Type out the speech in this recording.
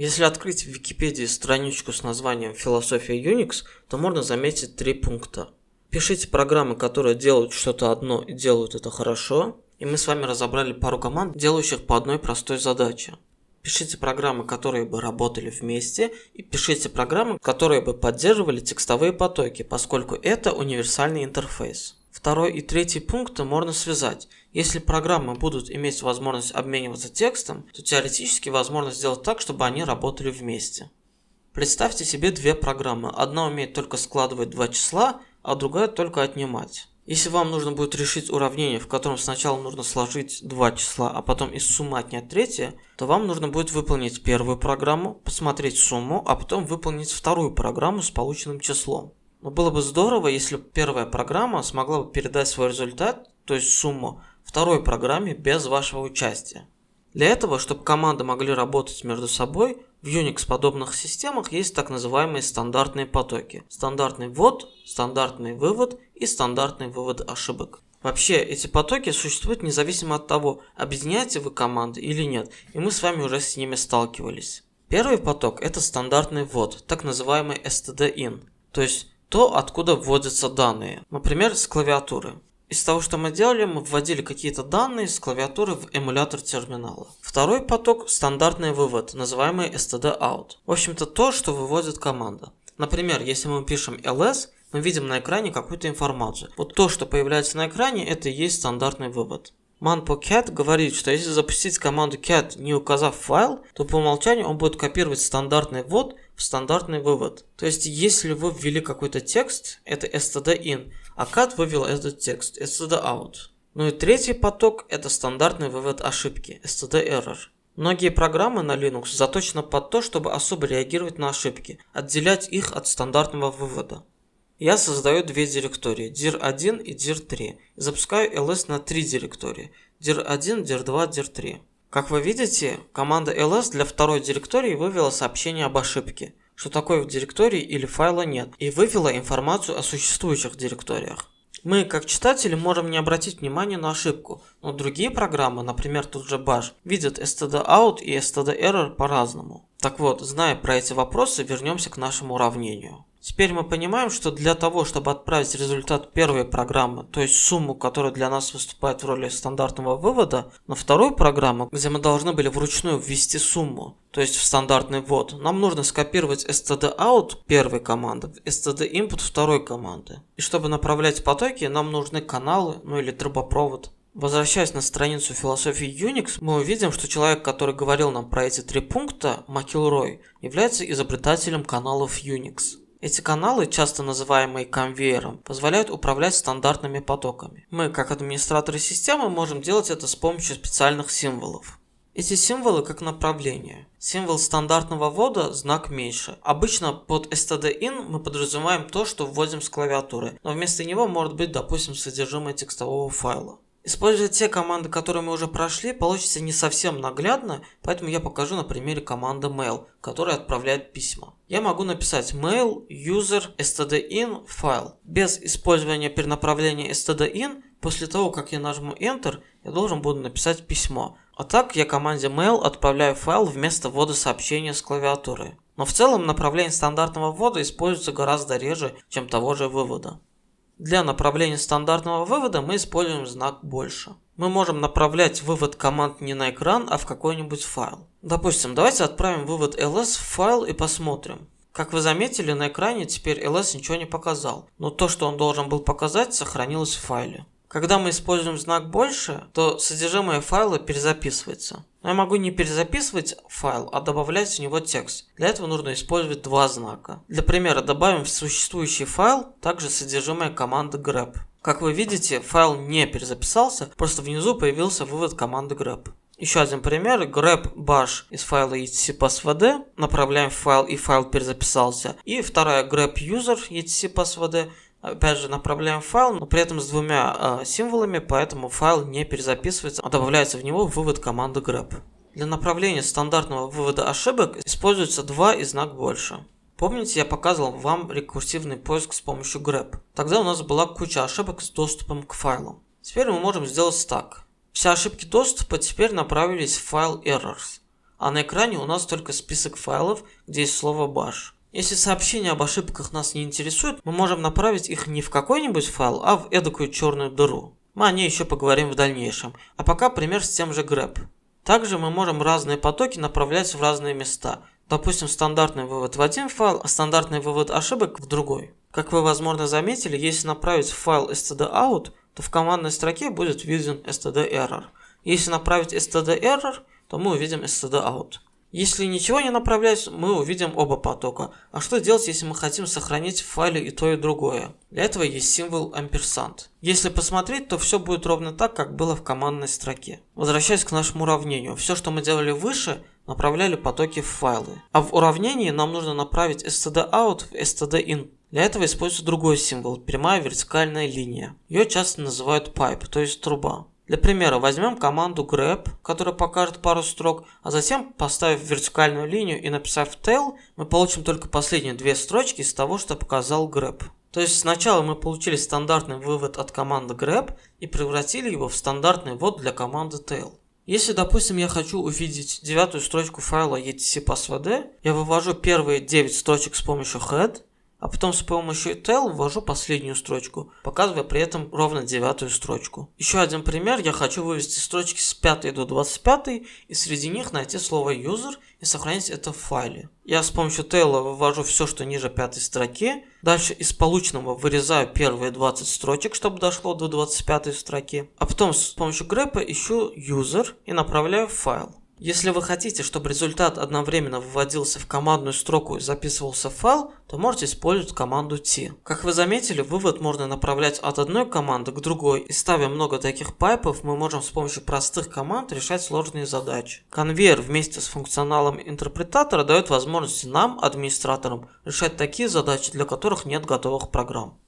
Если открыть в Википедии страничку с названием «Философия Unix», то можно заметить три пункта. Пишите программы, которые делают что-то одно и делают это хорошо, и мы с вами разобрали пару команд, делающих по одной простой задаче. Пишите программы, которые бы работали вместе, и пишите программы, которые бы поддерживали текстовые потоки, поскольку это универсальный интерфейс. Второй и третий пункты можно связать. Если программы будут иметь возможность обмениваться текстом, то теоретически возможно сделать так, чтобы они работали вместе. Представьте себе две программы. Одна умеет только складывать два числа, а другая только отнимать. Если вам нужно будет решить уравнение, в котором сначала нужно сложить два числа, а потом из суммы отнять третье, то вам нужно будет выполнить первую программу, посмотреть сумму, а потом выполнить вторую программу с полученным числом. Но ну, было бы здорово, если бы первая программа смогла бы передать свой результат, то есть сумму, второй программе без вашего участия. Для этого, чтобы команды могли работать между собой, в Unix-подобных системах есть так называемые стандартные потоки. Стандартный ввод, стандартный вывод и стандартный вывод ошибок. Вообще, эти потоки существуют независимо от того, объединяете вы команды или нет, и мы с вами уже с ними сталкивались. Первый поток – это стандартный ввод, так называемый std-in. То есть то, откуда вводятся данные. Например, с клавиатуры. Из того, что мы делали, мы вводили какие-то данные с клавиатуры в эмулятор терминала. Второй поток – стандартный вывод, называемый std-out. В общем-то, то, что выводит команда. Например, если мы пишем ls, мы видим на экране какую-то информацию. Вот то, что появляется на экране, это и есть стандартный вывод manpocat говорит, что если запустить команду cat, не указав файл, то по умолчанию он будет копировать стандартный ввод в стандартный вывод. То есть, если вы ввели какой-то текст, это stdin, а cat вывел этот текст, stdout. out. Ну и третий поток – это стандартный вывод ошибки, std Многие программы на Linux заточены под то, чтобы особо реагировать на ошибки, отделять их от стандартного вывода я создаю две директории, dir1 и dir3, и запускаю ls на три директории, dir1, dir2, dir3. Как вы видите, команда ls для второй директории вывела сообщение об ошибке, что такой в директории или файла нет, и вывела информацию о существующих директориях. Мы, как читатели, можем не обратить внимания на ошибку, но другие программы, например тот же Bash, видят std_out и std_error по-разному. Так вот, зная про эти вопросы, вернемся к нашему уравнению. Теперь мы понимаем, что для того, чтобы отправить результат первой программы, то есть сумму, которая для нас выступает в роли стандартного вывода, на вторую программу, где мы должны были вручную ввести сумму, то есть в стандартный ввод, нам нужно скопировать std_out первой команды в std_input второй команды. И чтобы направлять потоки, нам нужны каналы, ну или трубопровод. Возвращаясь на страницу философии Unix, мы увидим, что человек, который говорил нам про эти три пункта, Рой, является изобретателем каналов Unix. Эти каналы, часто называемые конвейером, позволяют управлять стандартными потоками. Мы, как администраторы системы, можем делать это с помощью специальных символов. Эти символы как направление. Символ стандартного ввода – знак меньше. Обычно под stdin мы подразумеваем то, что вводим с клавиатуры, но вместо него может быть, допустим, содержимое текстового файла. Использовать те команды, которые мы уже прошли, получится не совсем наглядно, поэтому я покажу на примере команды mail, которая отправляет письма. Я могу написать mail user stdin файл. Без использования перенаправления stdin, после того, как я нажму enter, я должен буду написать письмо. А так я команде mail отправляю файл вместо ввода сообщения с клавиатуры. Но в целом направление стандартного ввода используется гораздо реже, чем того же вывода. Для направления стандартного вывода мы используем знак «больше». Мы можем направлять вывод команд не на экран, а в какой-нибудь файл. Допустим, давайте отправим вывод ls в файл и посмотрим. Как вы заметили, на экране теперь ls ничего не показал, но то, что он должен был показать, сохранилось в файле. Когда мы используем знак «больше», то содержимое файла перезаписывается. Но я могу не перезаписывать файл, а добавлять в него текст. Для этого нужно использовать два знака. Для примера добавим в существующий файл также содержимое команды grep. Как вы видите, файл не перезаписался, просто внизу появился вывод команды grep. Еще один пример. grep bash из файла etc.passvd. Направляем в файл и файл перезаписался. И вторая grep user etc.passvd опять же, направляем файл, но при этом с двумя э, символами, поэтому файл не перезаписывается, а добавляется в него вывод команды grep. Для направления стандартного вывода ошибок используется 2 и знак больше. Помните, я показывал вам рекурсивный поиск с помощью grep. Тогда у нас была куча ошибок с доступом к файлам. Теперь мы можем сделать так. Все ошибки доступа теперь направились в файл errors, а на экране у нас только список файлов, где есть слово bash. Если сообщения об ошибках нас не интересуют, мы можем направить их не в какой-нибудь файл, а в эдакую черную дыру. Мы о ней еще поговорим в дальнейшем. А пока пример с тем же grep. Также мы можем разные потоки направлять в разные места. Допустим, стандартный вывод в один файл, а стандартный вывод ошибок в другой. Как вы, возможно, заметили, если направить файл stdout, то в командной строке будет виден stderror. Если направить stderror, то мы увидим stdout. Если ничего не направлять, мы увидим оба потока. А что делать, если мы хотим сохранить в файле и то, и другое? Для этого есть символ ampersand. Если посмотреть, то все будет ровно так, как было в командной строке. Возвращаясь к нашему уравнению, все, что мы делали выше, направляли потоки в файлы. А в уравнении нам нужно направить std_out в std_in. Для этого используется другой символ – прямая вертикальная линия. Ее часто называют pipe, то есть труба. Для примера возьмем команду grep, которая покажет пару строк, а затем, поставив вертикальную линию и написав tail, мы получим только последние две строчки из того, что показал grep. То есть сначала мы получили стандартный вывод от команды grep и превратили его в стандартный ввод для команды tail. Если, допустим, я хочу увидеть девятую строчку файла etc.passwd, я вывожу первые 9 строчек с помощью head, а потом с помощью tail ввожу последнюю строчку, показывая при этом ровно девятую строчку. Еще один пример, я хочу вывести строчки с 5 до 25 и среди них найти слово user и сохранить это в файле. Я с помощью tail ввожу все, что ниже пятой строки, дальше из полученного вырезаю первые 20 строчек, чтобы дошло до 25 строки, а потом с помощью grep ищу user и направляю в файл. Если вы хотите, чтобы результат одновременно выводился в командную строку и записывался в файл, то можете использовать команду t. Как вы заметили, вывод можно направлять от одной команды к другой, и ставя много таких пайпов, мы можем с помощью простых команд решать сложные задачи. Конвейер вместе с функционалом интерпретатора дает возможность нам, администраторам, решать такие задачи, для которых нет готовых программ.